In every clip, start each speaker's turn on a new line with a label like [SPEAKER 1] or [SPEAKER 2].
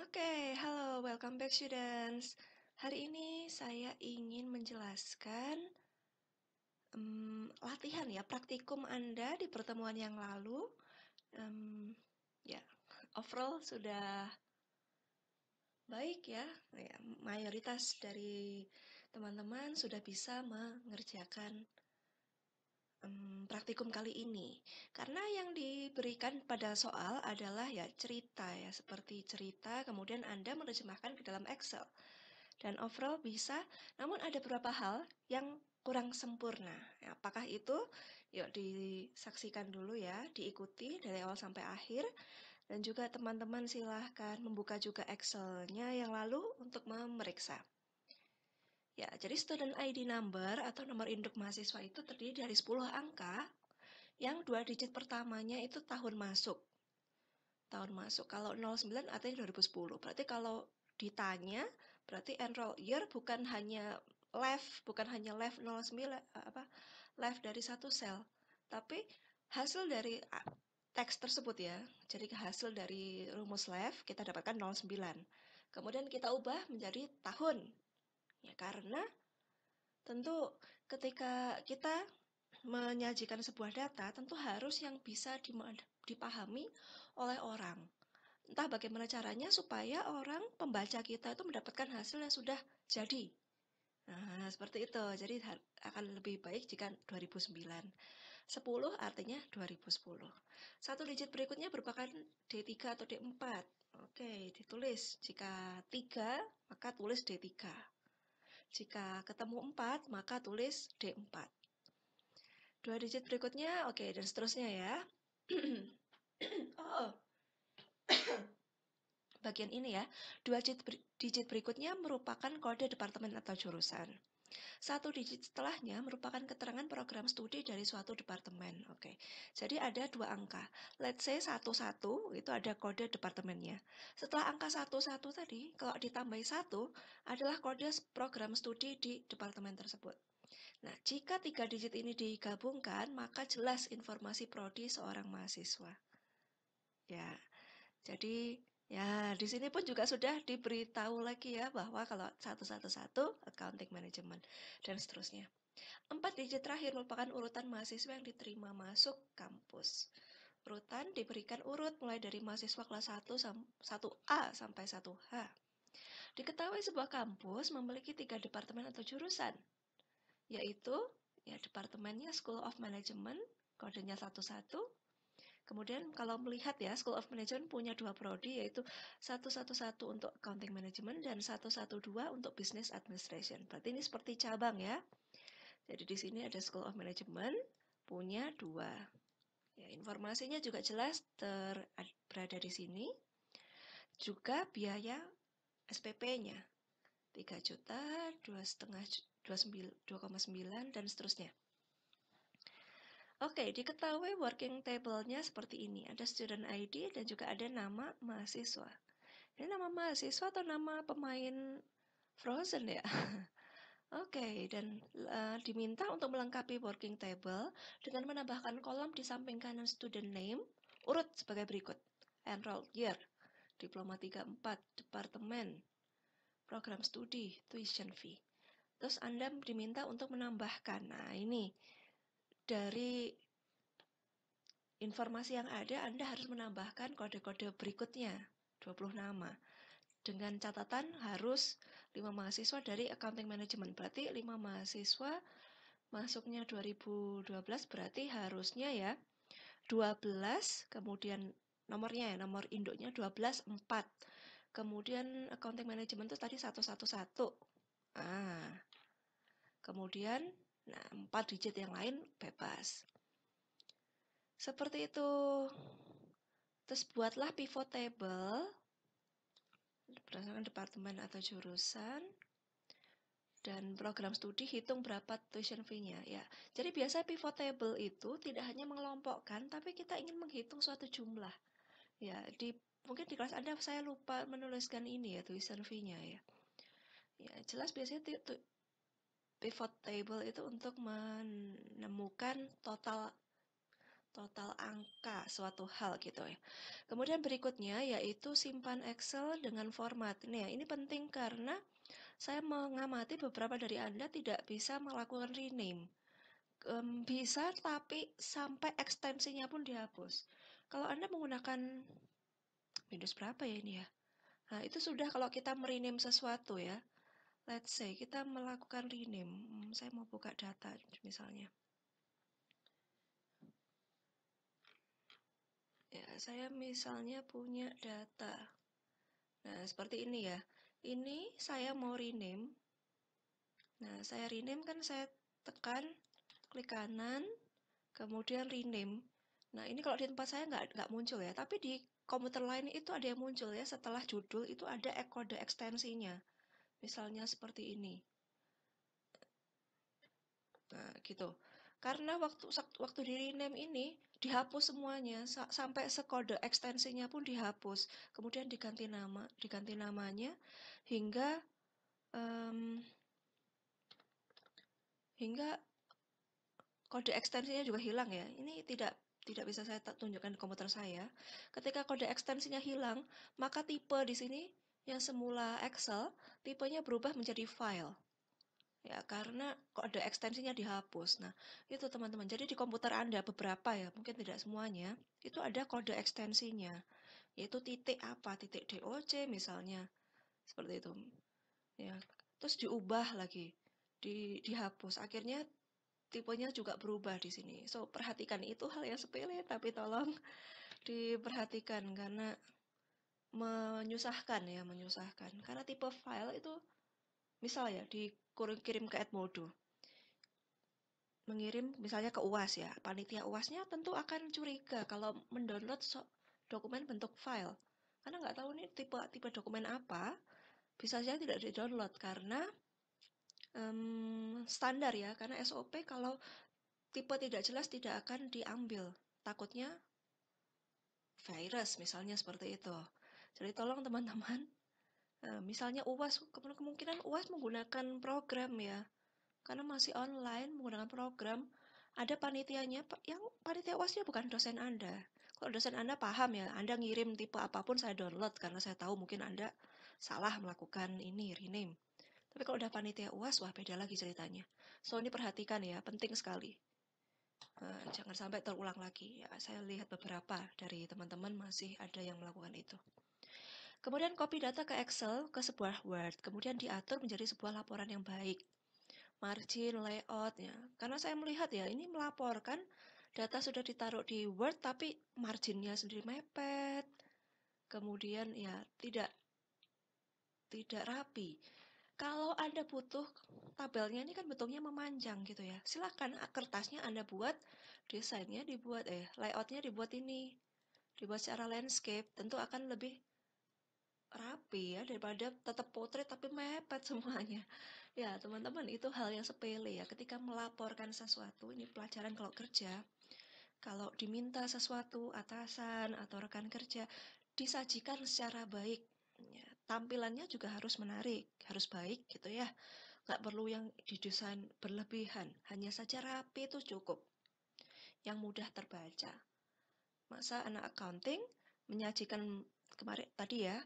[SPEAKER 1] Oke, halo, welcome back students. Hari ini saya ingin menjelaskan um, latihan ya, praktikum Anda di pertemuan yang lalu. Um, ya, overall sudah baik ya, ya mayoritas dari teman-teman sudah bisa mengerjakan um, praktikum kali ini karena yang diberikan pada soal adalah ya cerita ya seperti cerita kemudian Anda menerjemahkan ke dalam Excel dan overall bisa namun ada beberapa hal yang kurang sempurna ya, apakah itu yuk disaksikan dulu ya diikuti dari awal sampai akhir dan juga teman-teman silahkan membuka juga Excelnya yang lalu untuk memeriksa Ya, jadi student ID number atau nomor induk mahasiswa itu terdiri dari 10 angka yang dua digit pertamanya itu tahun masuk. Tahun masuk kalau 09 artinya 2010. Berarti kalau ditanya berarti enroll year bukan hanya left, bukan hanya left 09 apa left dari satu sel, tapi hasil dari teks tersebut ya. Jadi hasil dari rumus left kita dapatkan 09. Kemudian kita ubah menjadi tahun Ya karena tentu ketika kita menyajikan sebuah data tentu harus yang bisa dipahami oleh orang. Entah bagaimana caranya supaya orang pembaca kita itu mendapatkan hasil yang sudah jadi. Nah, seperti itu. Jadi akan lebih baik jika 2009. 10 artinya 2010. Satu digit berikutnya merupakan D3 atau D4. Oke, ditulis. Jika 3, maka tulis D3. Jika ketemu 4, maka tulis D4. Dua digit berikutnya, oke, okay, dan seterusnya ya. Oh, oh. Bagian ini ya, dua digit, digit berikutnya merupakan kode departemen atau jurusan. Satu digit setelahnya merupakan keterangan program studi dari suatu departemen. Oke. Jadi ada dua angka. Let's say satu satu, itu ada kode departemennya. Setelah angka satu satu tadi, kalau ditambahi satu adalah kode program studi di departemen tersebut. Nah, jika tiga digit ini digabungkan, maka jelas informasi prodi seorang mahasiswa. Ya. Jadi Ya, di sini pun juga sudah diberitahu lagi ya bahwa kalau satu-satu satu accounting management dan seterusnya. Empat digit terakhir merupakan urutan mahasiswa yang diterima masuk kampus. Urutan diberikan urut mulai dari mahasiswa kelas 1 satu a sampai 1H. Diketahui sebuah kampus memiliki tiga departemen atau jurusan, yaitu ya departemennya School of Management, kodenya satu Kemudian kalau melihat ya, School of Management punya dua prodi yaitu 111 untuk Accounting Management dan 112 untuk Business Administration. Berarti ini seperti cabang ya. Jadi di sini ada School of Management punya dua. Ya, informasinya juga jelas ter berada di sini. Juga biaya SPP-nya 3 juta, 2,5 29 dan seterusnya. Oke, diketahui working table-nya seperti ini. Ada student ID dan juga ada nama mahasiswa. Ini nama mahasiswa atau nama pemain Frozen ya? Oke, okay, dan uh, diminta untuk melengkapi working table dengan menambahkan kolom di samping kanan student name, urut sebagai berikut. Enrolled year, diploma 34, departemen, program studi, tuition fee. Terus Anda diminta untuk menambahkan, nah ini dari informasi yang ada, Anda harus menambahkan kode-kode berikutnya, 20 nama. Dengan catatan harus 5 mahasiswa dari accounting management. Berarti 5 mahasiswa masuknya 2012 berarti harusnya ya 12 kemudian nomornya ya, nomor induknya 12 4. Kemudian accounting management itu tadi 111. Ah. Kemudian Nah, 4 digit yang lain bebas. Seperti itu. Terus buatlah pivot table berdasarkan departemen atau jurusan dan program studi hitung berapa tuition fee-nya ya. Jadi biasa pivot table itu tidak hanya mengelompokkan tapi kita ingin menghitung suatu jumlah. Ya, di mungkin di kelas Anda saya lupa menuliskan ini ya tuition fee-nya ya. Ya, jelas biasanya pivot table itu untuk menemukan total total angka suatu hal gitu ya. Kemudian berikutnya yaitu simpan Excel dengan format. Ini ya, ini penting karena saya mengamati beberapa dari Anda tidak bisa melakukan rename. Um, bisa tapi sampai ekstensinya pun dihapus. Kalau Anda menggunakan Windows berapa ya ini ya? Nah, itu sudah kalau kita merename sesuatu ya let's say kita melakukan rename, hmm, saya mau buka data misalnya. Ya, saya misalnya punya data. Nah, seperti ini ya. Ini saya mau rename. Nah, saya rename kan saya tekan klik kanan, kemudian rename. Nah, ini kalau di tempat saya nggak, nggak muncul ya, tapi di komputer lain itu ada yang muncul ya, setelah judul itu ada kode ekstensinya. Misalnya seperti ini. Nah, gitu. Karena waktu waktu di rename ini dihapus semuanya sampai sekode ekstensinya pun dihapus. Kemudian diganti nama, diganti namanya hingga um, hingga kode ekstensinya juga hilang ya. Ini tidak tidak bisa saya tunjukkan di komputer saya. Ketika kode ekstensinya hilang, maka tipe di sini yang semula Excel tipenya berubah menjadi file. Ya, karena kok ada ekstensinya dihapus. Nah, itu teman-teman. Jadi di komputer Anda beberapa ya, mungkin tidak semuanya, itu ada kode ekstensinya. Yaitu titik apa? Titik DOC misalnya. Seperti itu. Ya, terus diubah lagi. Di dihapus. Akhirnya tipenya juga berubah di sini. So, perhatikan itu hal yang sepele tapi tolong diperhatikan karena menyusahkan ya, menyusahkan. Karena tipe file itu misal ya dikirim ke Edmodo. Mengirim misalnya ke UAS ya. Panitia UASnya tentu akan curiga kalau mendownload so dokumen bentuk file. Karena nggak tahu nih tipe tipe dokumen apa, bisa saja tidak di-download karena um, standar ya, karena SOP kalau tipe tidak jelas tidak akan diambil. Takutnya virus misalnya seperti itu. Jadi tolong teman-teman, eh, misalnya UAS, kemungkinan UAS menggunakan program ya, karena masih online menggunakan program, ada panitianya, yang panitia UASnya bukan dosen Anda. Kalau dosen Anda paham ya, Anda ngirim tipe apapun saya download, karena saya tahu mungkin Anda salah melakukan ini, rename. Tapi kalau udah panitia UAS, wah beda lagi ceritanya. So, ini perhatikan ya, penting sekali. Eh, jangan sampai terulang lagi. Ya, saya lihat beberapa dari teman-teman masih ada yang melakukan itu. Kemudian copy data ke Excel, ke sebuah Word, kemudian diatur menjadi sebuah laporan yang baik. Margin, layout, ya. Karena saya melihat ya, ini melaporkan data sudah ditaruh di Word, tapi marginnya sendiri mepet. Kemudian ya, tidak tidak rapi. Kalau Anda butuh tabelnya ini kan bentuknya memanjang gitu ya. Silahkan ah, kertasnya Anda buat, desainnya dibuat, eh layoutnya dibuat ini. Dibuat secara landscape, tentu akan lebih rapi ya daripada tetap potret tapi mepet semuanya. Ya, teman-teman, itu hal yang sepele ya. Ketika melaporkan sesuatu, ini pelajaran kalau kerja, kalau diminta sesuatu atasan atau rekan kerja disajikan secara baik. Ya, tampilannya juga harus menarik, harus baik gitu ya. Nggak perlu yang didesain berlebihan, hanya saja rapi itu cukup. Yang mudah terbaca. Masa anak accounting menyajikan kemarin tadi ya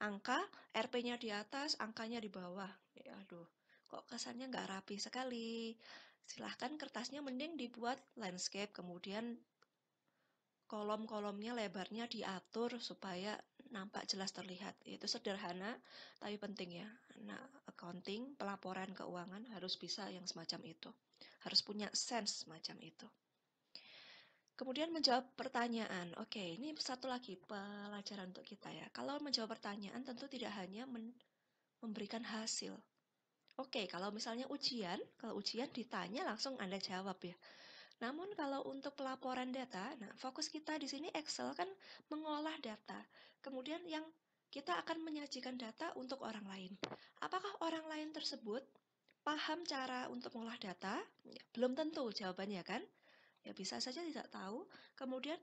[SPEAKER 1] angka, RP-nya di atas, angkanya di bawah. Ya, aduh, kok kesannya nggak rapi sekali. Silahkan kertasnya mending dibuat landscape, kemudian kolom-kolomnya lebarnya diatur supaya nampak jelas terlihat. Itu sederhana, tapi penting ya. Nah, accounting, pelaporan keuangan harus bisa yang semacam itu. Harus punya sense semacam itu. Kemudian menjawab pertanyaan. Oke, ini satu lagi pelajaran untuk kita ya. Kalau menjawab pertanyaan tentu tidak hanya memberikan hasil. Oke, kalau misalnya ujian, kalau ujian ditanya langsung Anda jawab ya. Namun kalau untuk pelaporan data, nah fokus kita di sini Excel kan mengolah data. Kemudian yang kita akan menyajikan data untuk orang lain. Apakah orang lain tersebut paham cara untuk mengolah data? Belum tentu jawabannya kan. Ya bisa saja tidak tahu. Kemudian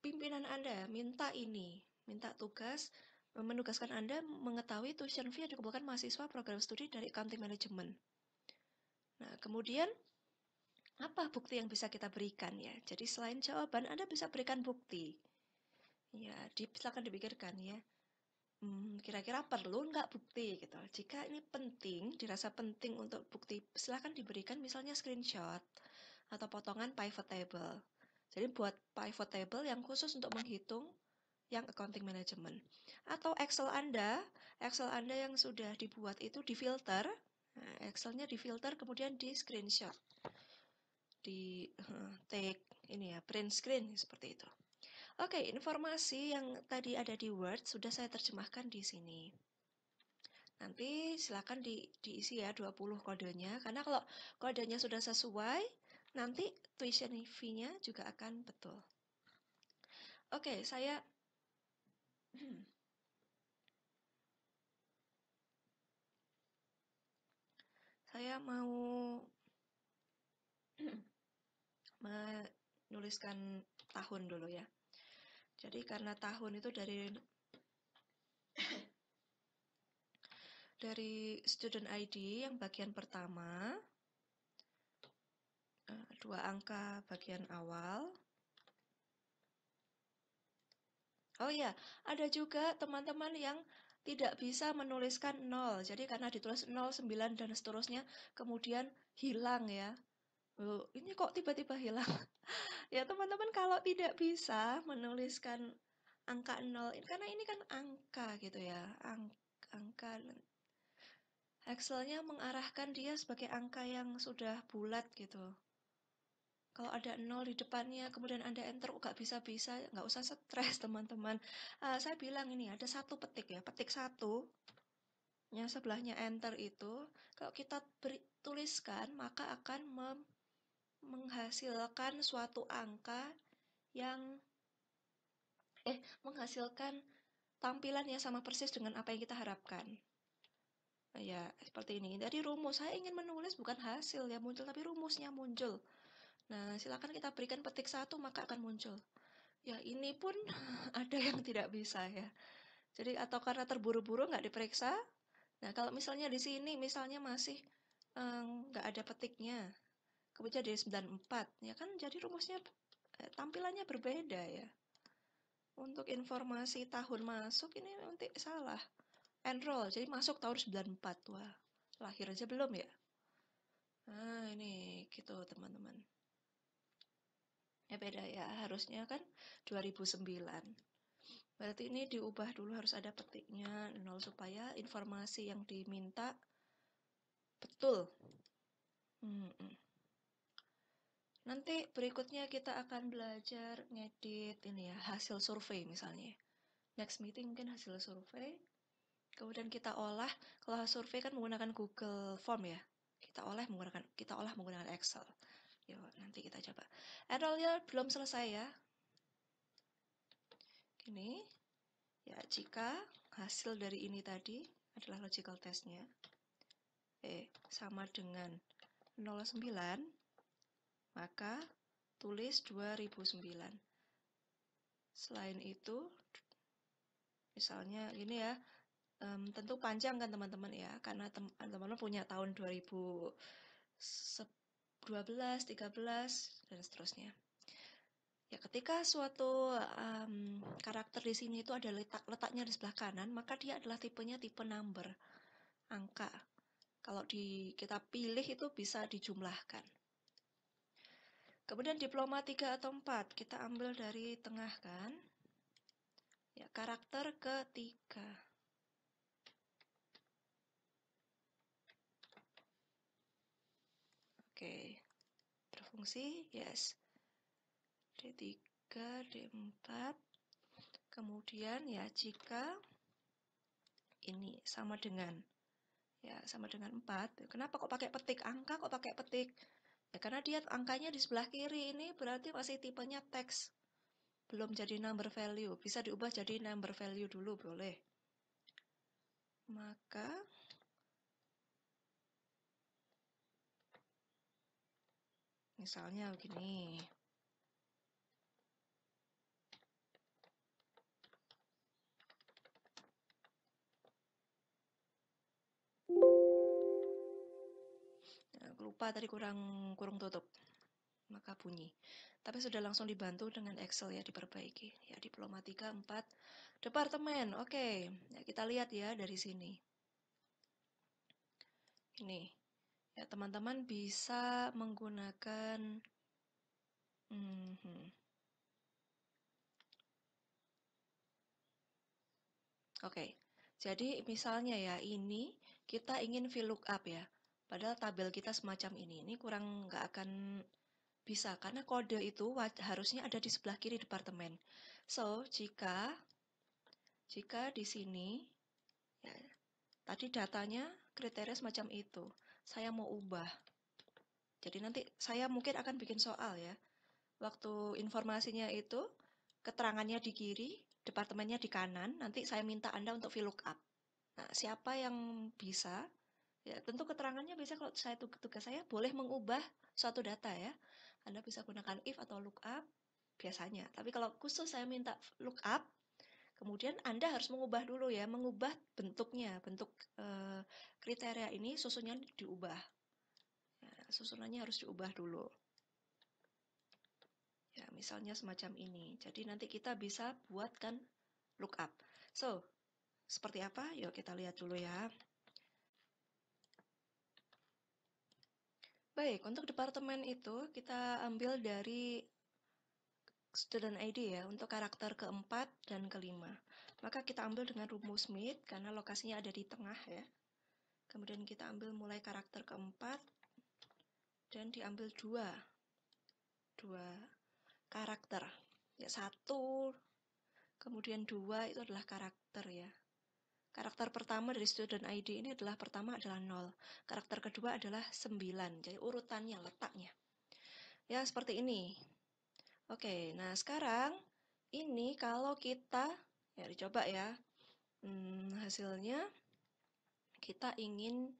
[SPEAKER 1] pimpinan Anda minta ini, minta tugas menugaskan Anda mengetahui tuition fee yang dikumpulkan mahasiswa program studi dari accounting management. Nah, kemudian apa bukti yang bisa kita berikan ya? Jadi selain jawaban, Anda bisa berikan bukti. Ya, di, silakan dipikirkan ya. Hmm, kira-kira perlu nggak bukti gitu? Jika ini penting, dirasa penting untuk bukti, silakan diberikan misalnya screenshot atau potongan pivot table. Jadi buat pivot table yang khusus untuk menghitung yang accounting management. Atau Excel Anda, Excel Anda yang sudah dibuat itu difilter, nah, Excelnya difilter kemudian di screenshot, di eh, take ini ya print screen seperti itu. Oke, informasi yang tadi ada di Word sudah saya terjemahkan di sini. Nanti silakan di, diisi ya 20 kodenya, karena kalau kodenya sudah sesuai, nanti tuition fee-nya juga akan betul. Oke, okay, saya saya mau menuliskan tahun dulu ya. Jadi karena tahun itu dari dari student ID yang bagian pertama Eh, dua angka bagian awal. Oh ya, ada juga teman-teman yang tidak bisa menuliskan 0. Jadi karena ditulis 0, 9, dan seterusnya, kemudian hilang ya. Loh, ini kok tiba-tiba hilang? ya teman-teman kalau tidak bisa menuliskan angka 0, karena ini kan angka gitu ya, Ang angka. Excelnya mengarahkan dia sebagai angka yang sudah bulat gitu kalau ada nol di depannya kemudian anda enter oh, nggak bisa bisa nggak usah stres teman-teman uh, saya bilang ini ada satu petik ya petik satu yang sebelahnya enter itu kalau kita beri, tuliskan maka akan menghasilkan suatu angka yang eh menghasilkan tampilan yang sama persis dengan apa yang kita harapkan ya seperti ini dari rumus saya ingin menulis bukan hasil yang muncul tapi rumusnya muncul Nah, silakan kita berikan petik satu maka akan muncul. Ya, ini pun ada yang tidak bisa ya. Jadi atau karena terburu-buru nggak diperiksa. Nah, kalau misalnya di sini misalnya masih um, nggak ada petiknya. Kemudian dari 94, ya kan jadi rumusnya eh, tampilannya berbeda ya. Untuk informasi tahun masuk ini nanti salah. Enroll, jadi masuk tahun 94. Wah, lahir aja belum ya? Nah, ini gitu teman-teman. Ya beda ya, harusnya kan 2009. Berarti ini diubah dulu harus ada petiknya 0 supaya informasi yang diminta betul. Hmm. Nanti berikutnya kita akan belajar ngedit ini ya, hasil survei misalnya. Next meeting mungkin hasil survei. Kemudian kita olah, kalau survei kan menggunakan Google Form ya. Kita olah menggunakan kita olah menggunakan Excel. Yuk, nanti kita coba. Errornya belum selesai ya. Gini. Ya, jika hasil dari ini tadi adalah logical testnya. E sama dengan 09, maka tulis 2009. Selain itu, misalnya ini ya, um, tentu panjang kan teman-teman ya, karena teman-teman punya tahun 2000 12, 13, dan seterusnya. Ya, ketika suatu um, karakter di sini itu ada letak letaknya di sebelah kanan, maka dia adalah tipenya tipe number, angka. Kalau di kita pilih itu bisa dijumlahkan. Kemudian diploma 3 atau 4, kita ambil dari tengah kan. Ya, karakter ketiga. Oke. Berfungsi? Yes. D3, D4. Kemudian ya jika ini sama dengan ya sama dengan 4. Kenapa kok pakai petik angka kok pakai petik? Ya karena dia angkanya di sebelah kiri ini berarti masih tipenya teks. Belum jadi number value, bisa diubah jadi number value dulu boleh. Maka Misalnya begini. lupa tadi kurang kurung tutup maka bunyi tapi sudah langsung dibantu dengan Excel ya diperbaiki ya diplomatika 4 departemen oke okay. ya, kita lihat ya dari sini ini Ya, teman-teman bisa menggunakan hmm, Oke, jadi misalnya ya ini kita ingin VLOOKUP ya. Padahal tabel kita semacam ini, ini kurang nggak akan bisa karena kode itu harusnya ada di sebelah kiri departemen. So, jika jika di sini ya, tadi datanya kriteria semacam itu saya mau ubah. Jadi nanti saya mungkin akan bikin soal ya. Waktu informasinya itu, keterangannya di kiri, departemennya di kanan, nanti saya minta Anda untuk VLOOKUP. Nah, siapa yang bisa? Ya, tentu keterangannya bisa kalau saya tugas saya boleh mengubah suatu data ya. Anda bisa gunakan if atau lookup biasanya. Tapi kalau khusus saya minta lookup, Kemudian Anda harus mengubah dulu ya, mengubah bentuknya, bentuk e, kriteria ini susunnya diubah. Ya, susunannya harus diubah dulu. Ya, misalnya semacam ini. Jadi nanti kita bisa buatkan lookup. So, seperti apa? Yuk kita lihat dulu ya. Baik, untuk departemen itu kita ambil dari student ID ya untuk karakter keempat dan kelima. Maka kita ambil dengan rumus mid karena lokasinya ada di tengah ya. Kemudian kita ambil mulai karakter keempat dan diambil dua, dua karakter. Ya satu, kemudian dua itu adalah karakter ya. Karakter pertama dari student ID ini adalah pertama adalah 0. Karakter kedua adalah 9. Jadi urutannya, letaknya. Ya, seperti ini. Oke, nah sekarang ini kalau kita ya dicoba ya hmm, hasilnya kita ingin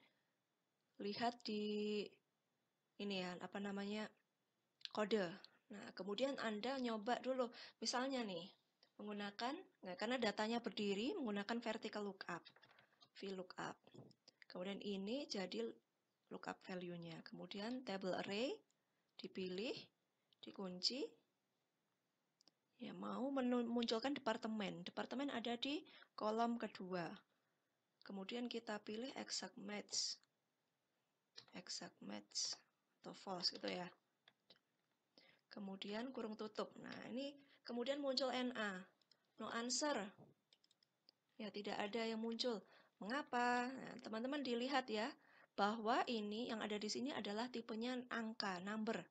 [SPEAKER 1] lihat di ini ya apa namanya kode. Nah kemudian anda nyoba dulu misalnya nih menggunakan karena datanya berdiri menggunakan vertical lookup lookup. Kemudian ini jadi lookup value-nya. Kemudian table array dipilih, dikunci, Ya, mau memunculkan departemen. Departemen ada di kolom kedua. Kemudian kita pilih exact match. Exact match atau false gitu ya. Kemudian kurung tutup. Nah, ini kemudian muncul NA. No answer. Ya, tidak ada yang muncul. Mengapa? teman nah, teman-teman dilihat ya bahwa ini yang ada di sini adalah tipenya angka, number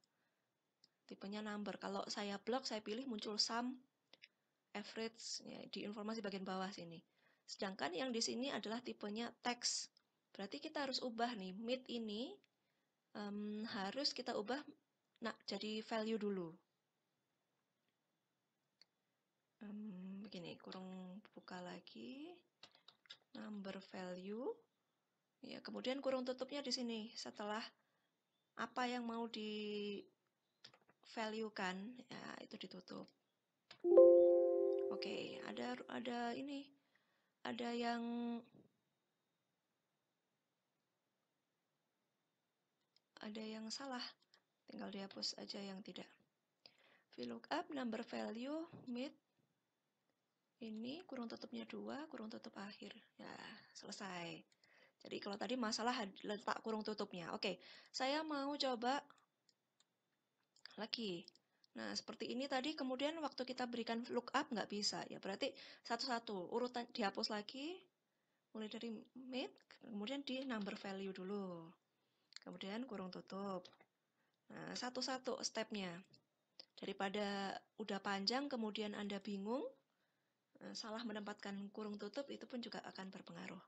[SPEAKER 1] tipenya number. Kalau saya blok, saya pilih muncul sum, average, ya, di informasi bagian bawah sini. Sedangkan yang di sini adalah tipenya text. Berarti kita harus ubah nih, mid ini um, harus kita ubah nah, jadi value dulu. Um, begini, kurung buka lagi. Number value. Ya, kemudian kurung tutupnya di sini setelah apa yang mau di value kan ya itu ditutup oke okay, ada ada ini ada yang ada yang salah tinggal dihapus aja yang tidak VLOOKUP number value mid ini kurung tutupnya dua kurung tutup akhir ya selesai jadi kalau tadi masalah letak kurung tutupnya oke okay, saya mau coba lagi. Nah, seperti ini tadi kemudian waktu kita berikan lookup nggak bisa ya. Berarti satu-satu urutan dihapus lagi mulai dari mid kemudian di number value dulu. Kemudian kurung tutup. Nah, satu-satu stepnya. Daripada udah panjang kemudian Anda bingung, eh, salah menempatkan kurung tutup itu pun juga akan berpengaruh.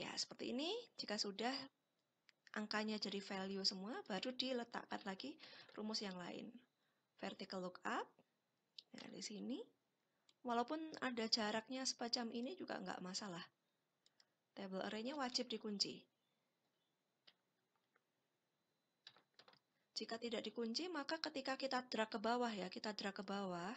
[SPEAKER 1] Ya, seperti ini. Jika sudah angkanya jadi value semua, baru diletakkan lagi rumus yang lain. Vertical lookup, nah, ya, di sini, walaupun ada jaraknya sepacam ini juga nggak masalah. Table array-nya wajib dikunci. Jika tidak dikunci, maka ketika kita drag ke bawah ya, kita drag ke bawah,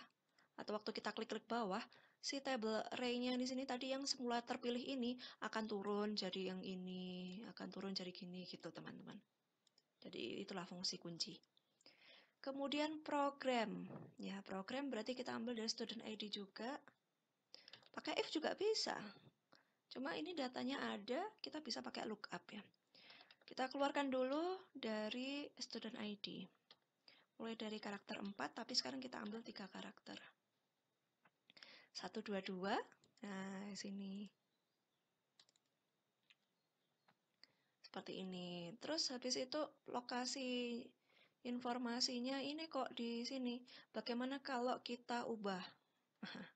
[SPEAKER 1] atau waktu kita klik-klik bawah, si table array-nya di sini tadi yang semula terpilih ini akan turun jadi yang ini, akan turun jadi gini gitu teman-teman. Jadi itulah fungsi kunci. Kemudian program. Ya, program berarti kita ambil dari student ID juga. Pakai if juga bisa. Cuma ini datanya ada, kita bisa pakai lookup ya. Kita keluarkan dulu dari student ID. Mulai dari karakter 4, tapi sekarang kita ambil 3 karakter. 122. Nah, sini. Seperti ini. Terus habis itu lokasi informasinya ini kok di sini. Bagaimana kalau kita ubah?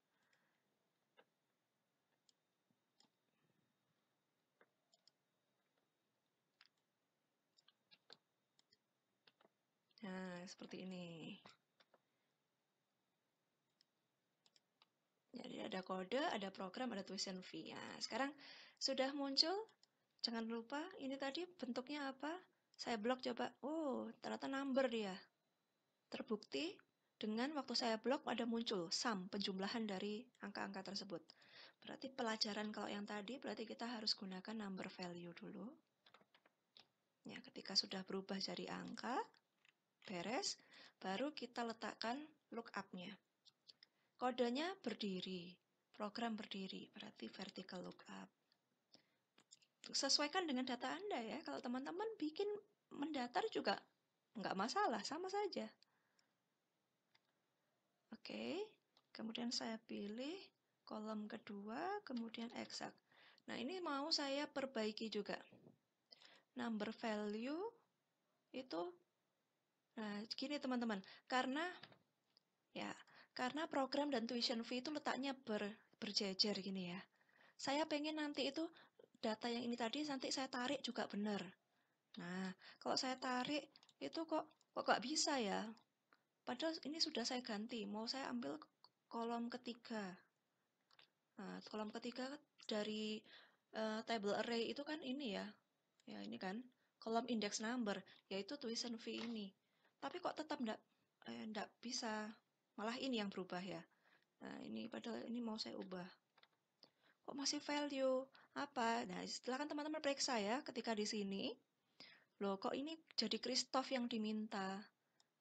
[SPEAKER 1] Nah, seperti ini. ada kode, ada program, ada tuition fee. Nah, sekarang sudah muncul. Jangan lupa ini tadi bentuknya apa? Saya blok coba. Oh, ternyata number dia. Terbukti dengan waktu saya blok ada muncul sum penjumlahan dari angka-angka tersebut. Berarti pelajaran kalau yang tadi berarti kita harus gunakan number value dulu. Ya, ketika sudah berubah jadi angka, beres, baru kita letakkan lookup-nya. Kodenya berdiri program berdiri, berarti vertical lookup. Sesuaikan dengan data Anda ya, kalau teman-teman bikin mendatar juga nggak masalah, sama saja. Oke, kemudian saya pilih kolom kedua, kemudian eksak. Nah, ini mau saya perbaiki juga. Number value itu Nah, gini teman-teman, karena ya, karena program dan tuition fee itu letaknya ber berjejer gini ya. Saya pengen nanti itu data yang ini tadi nanti saya tarik juga benar. Nah, kalau saya tarik itu kok kok gak bisa ya? Padahal ini sudah saya ganti, mau saya ambil kolom ketiga. Nah, kolom ketiga dari uh, table array itu kan ini ya. Ya, ini kan kolom index number, yaitu tulisan V ini. Tapi kok tetap ndak eh, bisa. Malah ini yang berubah ya. Nah, ini padahal ini mau saya ubah. Kok masih value? Apa? Nah, silahkan teman-teman periksa ya ketika di sini. Loh, kok ini jadi Kristof yang diminta?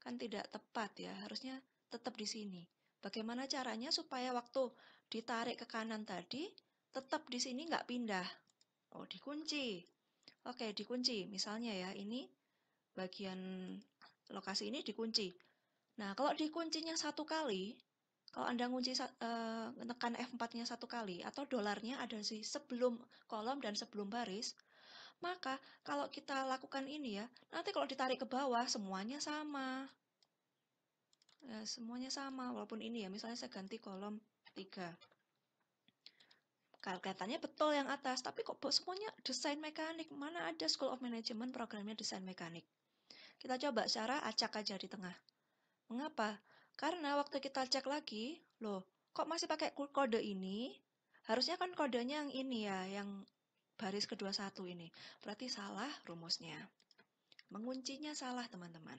[SPEAKER 1] Kan tidak tepat ya, harusnya tetap di sini. Bagaimana caranya supaya waktu ditarik ke kanan tadi, tetap di sini nggak pindah? Oh, dikunci. Oke, dikunci. Misalnya ya, ini bagian lokasi ini dikunci. Nah, kalau dikuncinya satu kali, kalau Anda kunci uh, eh, tekan F4-nya satu kali atau dolarnya ada di sebelum kolom dan sebelum baris, maka kalau kita lakukan ini ya, nanti kalau ditarik ke bawah semuanya sama. Ya, semuanya sama, walaupun ini ya, misalnya saya ganti kolom 3. Kelihatannya betul yang atas, tapi kok semuanya desain mekanik? Mana ada School of Management programnya desain mekanik? Kita coba secara acak aja di tengah. Mengapa? Karena waktu kita cek lagi, loh, kok masih pakai kode ini? Harusnya kan kodenya yang ini ya, yang baris kedua satu ini. Berarti salah rumusnya. Menguncinya salah, teman-teman.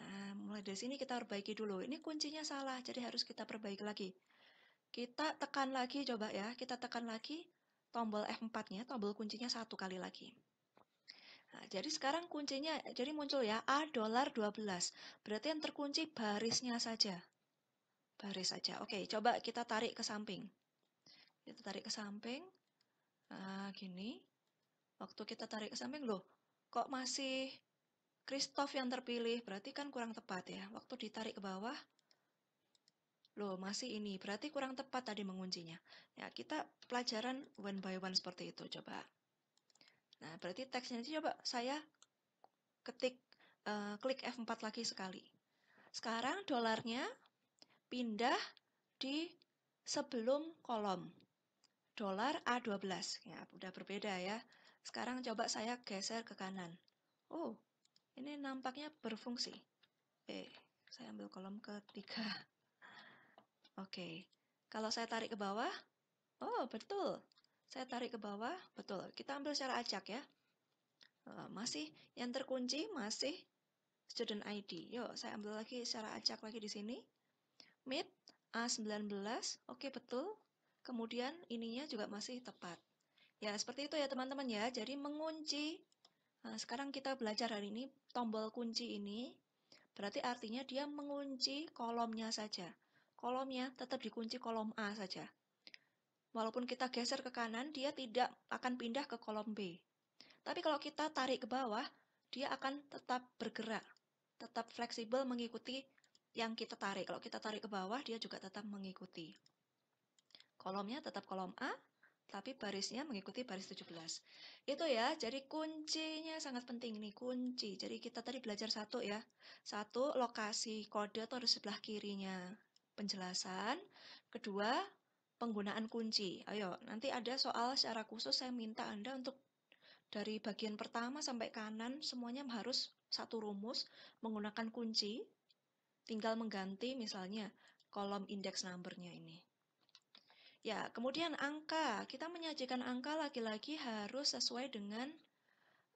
[SPEAKER 1] Nah, mulai dari sini kita perbaiki dulu. Ini kuncinya salah, jadi harus kita perbaiki lagi. Kita tekan lagi, coba ya. Kita tekan lagi tombol F4-nya, tombol kuncinya satu kali lagi. Nah, jadi sekarang kuncinya, jadi muncul ya A dolar 12. Berarti yang terkunci barisnya saja. Baris saja. Oke, coba kita tarik ke samping. Kita tarik ke samping. Nah, gini. Waktu kita tarik ke samping, loh, kok masih Kristof yang terpilih? Berarti kan kurang tepat ya. Waktu ditarik ke bawah, Loh, masih ini. Berarti kurang tepat tadi menguncinya. Ya, kita pelajaran one by one seperti itu. Coba. Nah, berarti teksnya itu coba saya ketik uh, klik F4 lagi sekali. Sekarang dolarnya pindah di sebelum kolom. Dolar A12. Ya, udah berbeda ya. Sekarang coba saya geser ke kanan. Oh, ini nampaknya berfungsi. Oke, saya ambil kolom ketiga. Oke, kalau saya tarik ke bawah, oh betul, saya tarik ke bawah, betul. Kita ambil secara acak ya. Eh, masih yang terkunci masih student ID. Yuk, saya ambil lagi secara acak lagi di sini. Mid A19. Oke, betul. Kemudian ininya juga masih tepat. Ya, seperti itu ya teman-teman ya. Jadi mengunci. Nah, sekarang kita belajar hari ini tombol kunci ini. Berarti artinya dia mengunci kolomnya saja. Kolomnya tetap dikunci kolom A saja walaupun kita geser ke kanan, dia tidak akan pindah ke kolom B. Tapi kalau kita tarik ke bawah, dia akan tetap bergerak, tetap fleksibel mengikuti yang kita tarik. Kalau kita tarik ke bawah, dia juga tetap mengikuti. Kolomnya tetap kolom A, tapi barisnya mengikuti baris 17. Itu ya, jadi kuncinya sangat penting nih, kunci. Jadi kita tadi belajar satu ya. Satu, lokasi kode atau di sebelah kirinya penjelasan. Kedua, penggunaan kunci. Ayo, nanti ada soal secara khusus saya minta Anda untuk dari bagian pertama sampai kanan semuanya harus satu rumus menggunakan kunci. Tinggal mengganti misalnya kolom indeks numbernya ini. Ya, kemudian angka. Kita menyajikan angka lagi-lagi harus sesuai dengan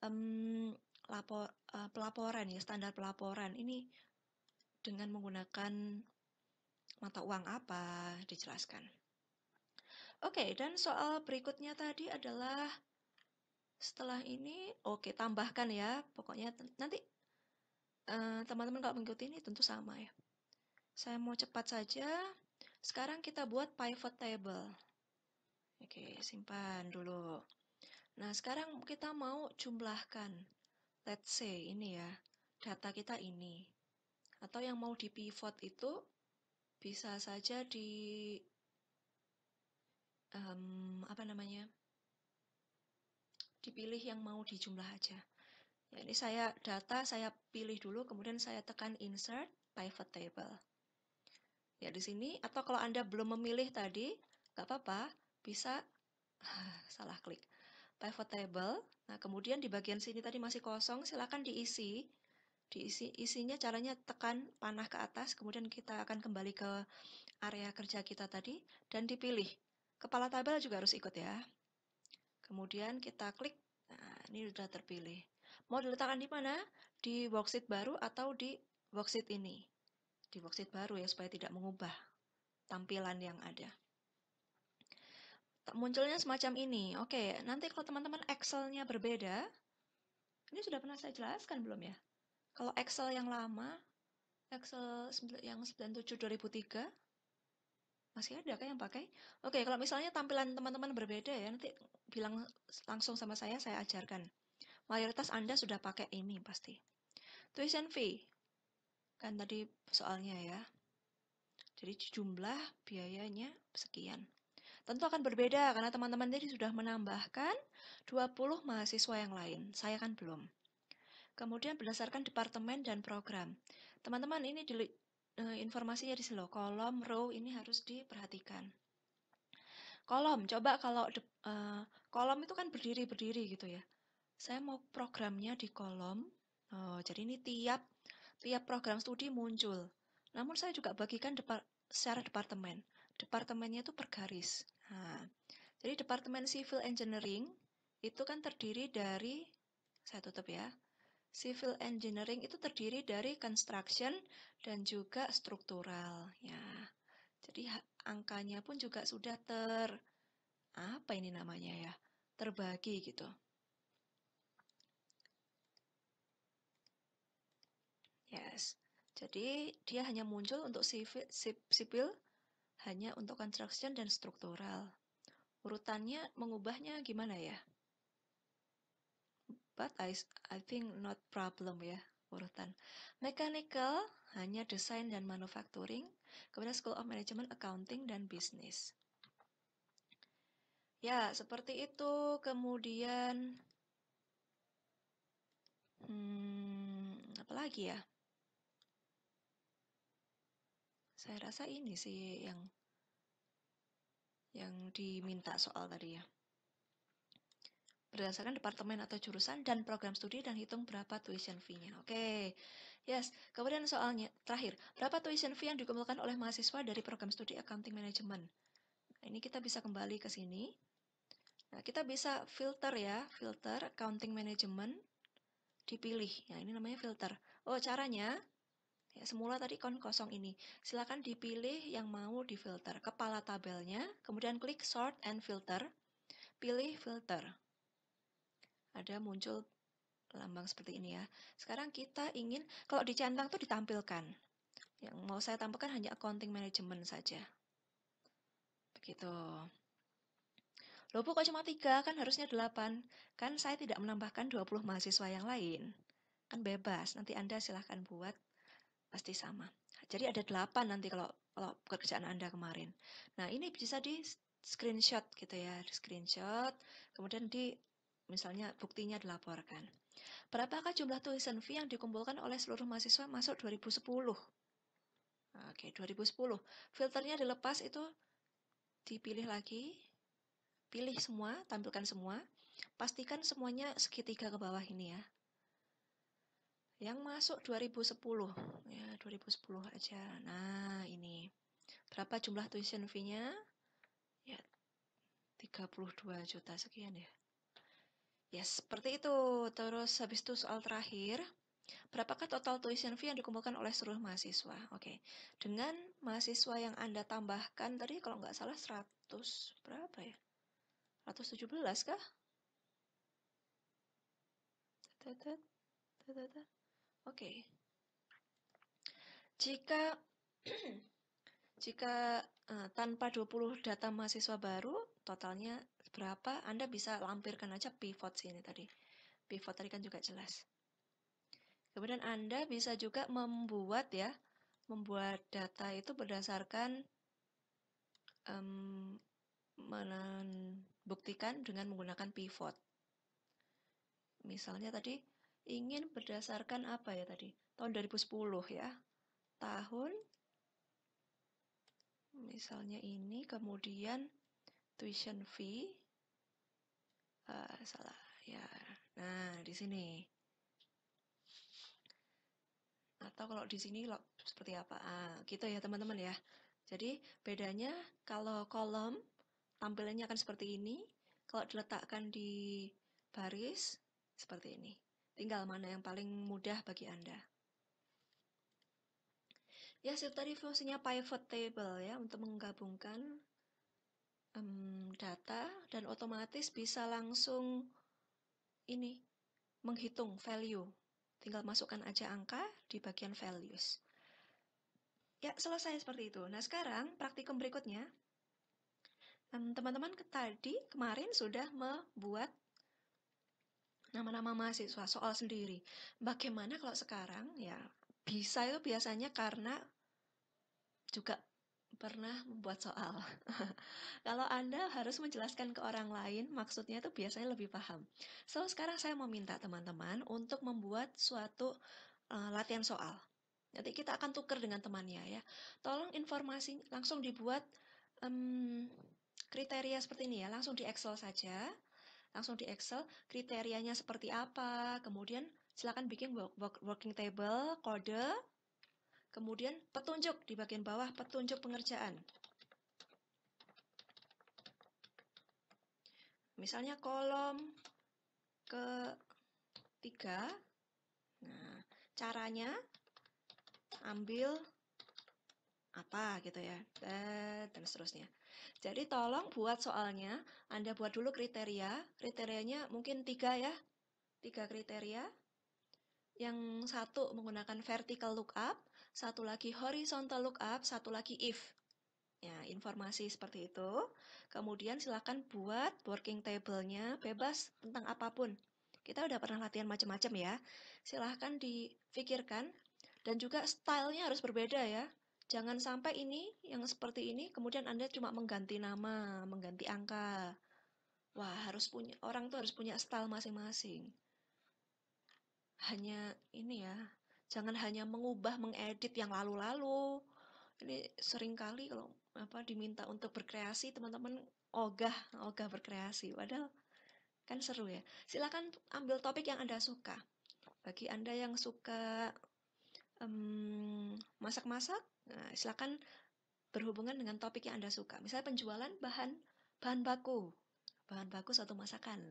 [SPEAKER 1] um, lapor, uh, pelaporan ya, standar pelaporan. Ini dengan menggunakan mata uang apa dijelaskan. Oke, dan soal berikutnya tadi adalah setelah ini, oke, tambahkan ya. Pokoknya nanti eh, teman-teman uh, kalau mengikuti ini tentu sama ya. Saya mau cepat saja. Sekarang kita buat pivot table. Oke, simpan dulu. Nah, sekarang kita mau jumlahkan. Let's say ini ya, data kita ini. Atau yang mau di pivot itu bisa saja di um, apa namanya dipilih yang mau dijumlah aja. Ya, ini saya data saya pilih dulu, kemudian saya tekan insert pivot table. Ya, di sini, atau kalau Anda belum memilih tadi, nggak apa-apa, bisa ah, salah klik. Pivot table, nah kemudian di bagian sini tadi masih kosong, silakan diisi. Diisi isinya caranya tekan panah ke atas, kemudian kita akan kembali ke area kerja kita tadi, dan dipilih. Kepala tabel juga harus ikut ya. Kemudian kita klik. Nah, ini sudah terpilih. Mau diletakkan di mana? Di worksheet baru atau di worksheet ini? Di worksheet baru ya, supaya tidak mengubah tampilan yang ada. Munculnya semacam ini. Oke, nanti kalau teman-teman Excel-nya berbeda, ini sudah pernah saya jelaskan belum ya? Kalau Excel yang lama, Excel yang 97 2003, masih ada kah yang pakai? Oke, kalau misalnya tampilan teman-teman berbeda ya, nanti bilang langsung sama saya, saya ajarkan. Mayoritas Anda sudah pakai ini pasti. Tuition fee. Kan tadi soalnya ya. Jadi jumlah biayanya sekian. Tentu akan berbeda karena teman-teman tadi sudah menambahkan 20 mahasiswa yang lain. Saya kan belum. Kemudian berdasarkan departemen dan program. Teman-teman ini Eh, informasinya di silo kolom row ini harus diperhatikan kolom coba kalau de, uh, kolom itu kan berdiri berdiri gitu ya saya mau programnya di kolom oh, jadi ini tiap tiap program studi muncul namun saya juga bagikan depar, secara departemen departemennya itu per garis nah, jadi departemen civil engineering itu kan terdiri dari saya tutup ya Civil engineering itu terdiri dari construction dan juga struktural ya. Jadi angkanya pun juga sudah ter apa ini namanya ya? terbagi gitu. Yes. Jadi dia hanya muncul untuk civil sipil, hanya untuk construction dan struktural. Urutannya mengubahnya gimana ya? but I, I think not problem ya urutan. Mechanical hanya desain dan manufacturing, kemudian School of Management, Accounting dan Business. Ya, seperti itu. Kemudian hmm, apa lagi ya? Saya rasa ini sih yang yang diminta soal tadi ya berdasarkan departemen atau jurusan dan program studi dan hitung berapa tuition fee-nya. Oke. Okay. Yes, kemudian soalnya terakhir, berapa tuition fee yang dikumpulkan oleh mahasiswa dari program studi Accounting Management? Nah, ini kita bisa kembali ke sini. Nah, kita bisa filter ya, filter Accounting Management dipilih. Nah, ini namanya filter. Oh, caranya Ya, semula tadi kon kosong ini. Silakan dipilih yang mau difilter. Kepala tabelnya, kemudian klik sort and filter. Pilih filter ada muncul lambang seperti ini ya. Sekarang kita ingin, kalau dicentang tuh ditampilkan. Yang mau saya tampilkan hanya accounting management saja. Begitu. lupa kok cuma tiga Kan harusnya delapan Kan saya tidak menambahkan 20 mahasiswa yang lain. Kan bebas, nanti Anda silahkan buat. Pasti sama. Jadi ada delapan nanti kalau, kalau pekerjaan Anda kemarin. Nah, ini bisa di screenshot gitu ya, di screenshot, kemudian di misalnya buktinya dilaporkan. Berapakah jumlah tuition fee yang dikumpulkan oleh seluruh mahasiswa masuk 2010? Oke, 2010. Filternya dilepas itu dipilih lagi, pilih semua, tampilkan semua. Pastikan semuanya segitiga ke bawah ini ya. Yang masuk 2010, ya 2010 aja. Nah, ini. Berapa jumlah tuition fee-nya? Ya 32 juta sekian ya. Ya, seperti itu. Terus habis itu soal terakhir, berapakah total tuition fee yang dikumpulkan oleh seluruh mahasiswa? Oke, dengan mahasiswa yang Anda tambahkan tadi kalau nggak salah 100 berapa ya? 117 kah? Oke. Okay. Oke. Jika jika uh, tanpa 20 data mahasiswa baru, totalnya berapa, Anda bisa lampirkan aja pivot sini tadi. Pivot tadi kan juga jelas. Kemudian Anda bisa juga membuat ya, membuat data itu berdasarkan um, membuktikan dengan menggunakan pivot. Misalnya tadi ingin berdasarkan apa ya tadi? Tahun 2010 ya. Tahun misalnya ini kemudian tuition fee Eh, salah ya nah di sini atau kalau di sini log seperti apa ah, gitu ya teman-teman ya jadi bedanya kalau kolom tampilannya akan seperti ini kalau diletakkan di baris seperti ini tinggal mana yang paling mudah bagi anda ya shift tadi fungsinya pivot table ya untuk menggabungkan um, data dan otomatis bisa langsung ini menghitung value. Tinggal masukkan aja angka di bagian values. Ya, selesai seperti itu. Nah, sekarang praktikum berikutnya. Teman-teman um, tadi kemarin sudah membuat nama-nama mahasiswa soal sendiri. Bagaimana kalau sekarang ya bisa itu biasanya karena juga pernah membuat soal. Kalau Anda harus menjelaskan ke orang lain, maksudnya itu biasanya lebih paham. So, sekarang saya mau minta teman-teman untuk membuat suatu uh, latihan soal. Nanti kita akan tuker dengan temannya ya. Tolong informasi langsung dibuat um, kriteria seperti ini ya, langsung di Excel saja. Langsung di Excel, kriterianya seperti apa, kemudian silakan bikin working table, kode, Kemudian petunjuk di bagian bawah petunjuk pengerjaan. Misalnya kolom ke ketiga. Nah, caranya ambil apa gitu ya eh, dan seterusnya jadi tolong buat soalnya anda buat dulu kriteria kriterianya mungkin tiga ya tiga kriteria yang satu menggunakan vertical lookup satu lagi horizontal look up, satu lagi if. Ya, informasi seperti itu. Kemudian silakan buat working table-nya bebas tentang apapun. Kita udah pernah latihan macam-macam ya. Silahkan difikirkan. Dan juga stylenya harus berbeda ya. Jangan sampai ini, yang seperti ini, kemudian Anda cuma mengganti nama, mengganti angka. Wah, harus punya orang tuh harus punya style masing-masing. Hanya ini ya, Jangan hanya mengubah, mengedit yang lalu-lalu. Ini sering kali kalau apa diminta untuk berkreasi, teman-teman ogah, ogah berkreasi. Padahal kan seru ya. Silakan ambil topik yang Anda suka. Bagi Anda yang suka mmm, masak-masak, um, nah, silakan berhubungan dengan topik yang Anda suka. Misalnya penjualan bahan bahan baku. Bahan baku suatu masakan.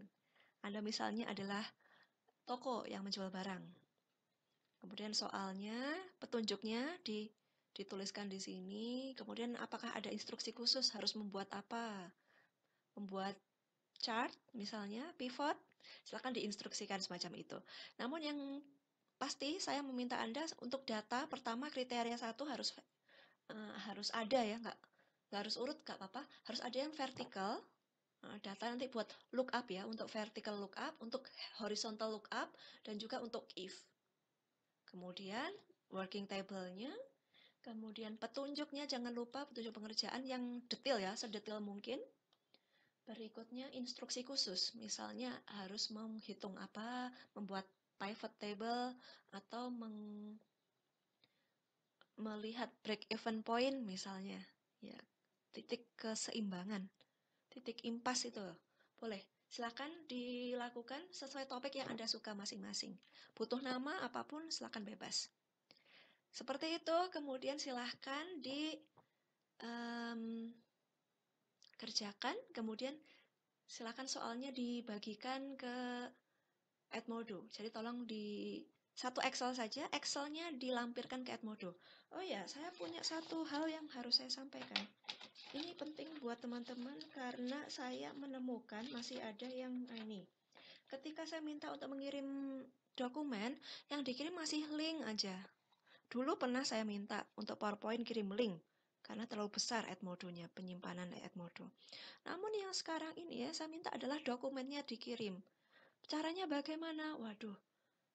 [SPEAKER 1] Anda misalnya adalah toko yang menjual barang. Kemudian soalnya, petunjuknya di, dituliskan di sini. Kemudian apakah ada instruksi khusus harus membuat apa? Membuat chart misalnya, pivot, silahkan diinstruksikan semacam itu. Namun yang pasti saya meminta Anda untuk data pertama kriteria satu harus uh, harus ada ya, nggak, nggak harus urut, nggak apa-apa. Harus ada yang vertikal, eh, data nanti buat lookup ya, untuk vertical lookup, untuk horizontal lookup, dan juga untuk if kemudian working table-nya, kemudian petunjuknya jangan lupa petunjuk pengerjaan yang detail ya, sedetail mungkin. Berikutnya instruksi khusus, misalnya harus menghitung apa, membuat pivot table, atau meng melihat break even point misalnya, ya titik keseimbangan, titik impas itu boleh. Silahkan dilakukan sesuai topik yang Anda suka masing-masing. Butuh nama apapun, silahkan bebas. Seperti itu, kemudian silahkan dikerjakan um, kemudian silahkan soalnya dibagikan ke Edmodo. Jadi tolong di satu Excel saja, Excelnya dilampirkan ke Edmodo. Oh ya, saya punya satu hal yang harus saya sampaikan. Ini penting buat teman-teman karena saya menemukan masih ada yang ah, ini. Ketika saya minta untuk mengirim dokumen, yang dikirim masih link aja. Dulu pernah saya minta untuk PowerPoint kirim link, karena terlalu besar Edmodo-nya, penyimpanan Edmodo. Namun yang sekarang ini ya, saya minta adalah dokumennya dikirim. Caranya bagaimana? Waduh,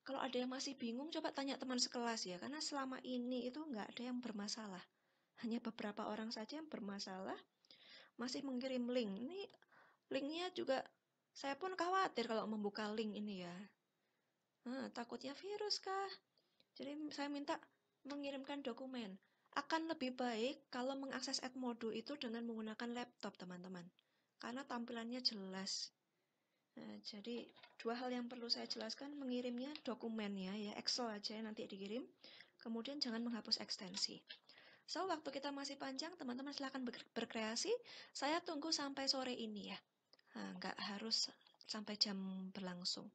[SPEAKER 1] kalau ada yang masih bingung, coba tanya teman sekelas ya, karena selama ini itu nggak ada yang bermasalah. Hanya beberapa orang saja yang bermasalah, masih mengirim link. Ini linknya juga, saya pun khawatir kalau membuka link ini ya. Nah, takutnya virus kah? Jadi saya minta mengirimkan dokumen. Akan lebih baik kalau mengakses Edmodo itu dengan menggunakan laptop, teman-teman. Karena tampilannya jelas. Nah, jadi dua hal yang perlu saya jelaskan, mengirimnya dokumennya ya, Excel aja nanti dikirim. Kemudian jangan menghapus ekstensi. So, waktu kita masih panjang, teman-teman silahkan berkreasi. Saya tunggu sampai sore ini ya. Nah, nggak harus sampai jam berlangsung.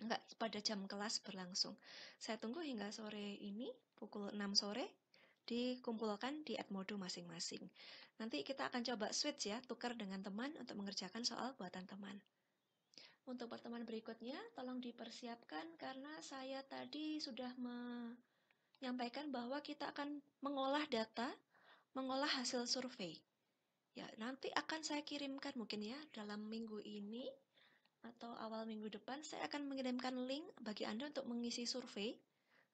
[SPEAKER 1] Nggak pada jam kelas berlangsung. Saya tunggu hingga sore ini, pukul 6 sore dikumpulkan di Edmodo masing-masing. Nanti kita akan coba switch ya, tukar dengan teman untuk mengerjakan soal buatan teman. Untuk pertemuan berikutnya, tolong dipersiapkan karena saya tadi sudah menyampaikan bahwa kita akan mengolah data, mengolah hasil survei. Ya, nanti akan saya kirimkan mungkin ya dalam minggu ini atau awal minggu depan saya akan mengirimkan link bagi Anda untuk mengisi survei.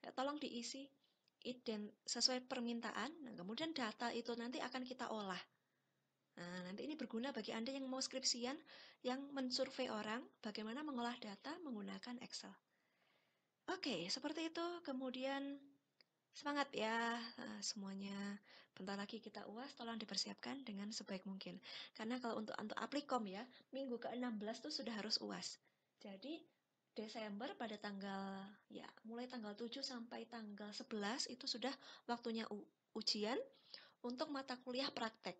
[SPEAKER 1] Ya, tolong diisi dan sesuai permintaan. Nah, kemudian data itu nanti akan kita olah. Nah, nanti ini berguna bagi Anda yang mau skripsian, yang mensurvei orang, bagaimana mengolah data menggunakan Excel. Oke, seperti itu. Kemudian semangat ya eh, semuanya. Bentar lagi kita uas, tolong dipersiapkan dengan sebaik mungkin. Karena kalau untuk untuk aplikom ya, minggu ke-16 tuh sudah harus uas. Jadi Desember pada tanggal ya mulai tanggal 7 sampai tanggal 11 itu sudah waktunya ujian untuk mata kuliah praktek.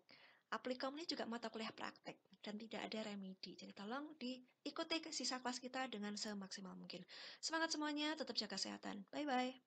[SPEAKER 1] Aplikom ini juga mata kuliah praktek dan tidak ada remedi. Jadi tolong diikuti sisa kelas kita dengan semaksimal mungkin. Semangat semuanya, tetap jaga kesehatan. Bye-bye.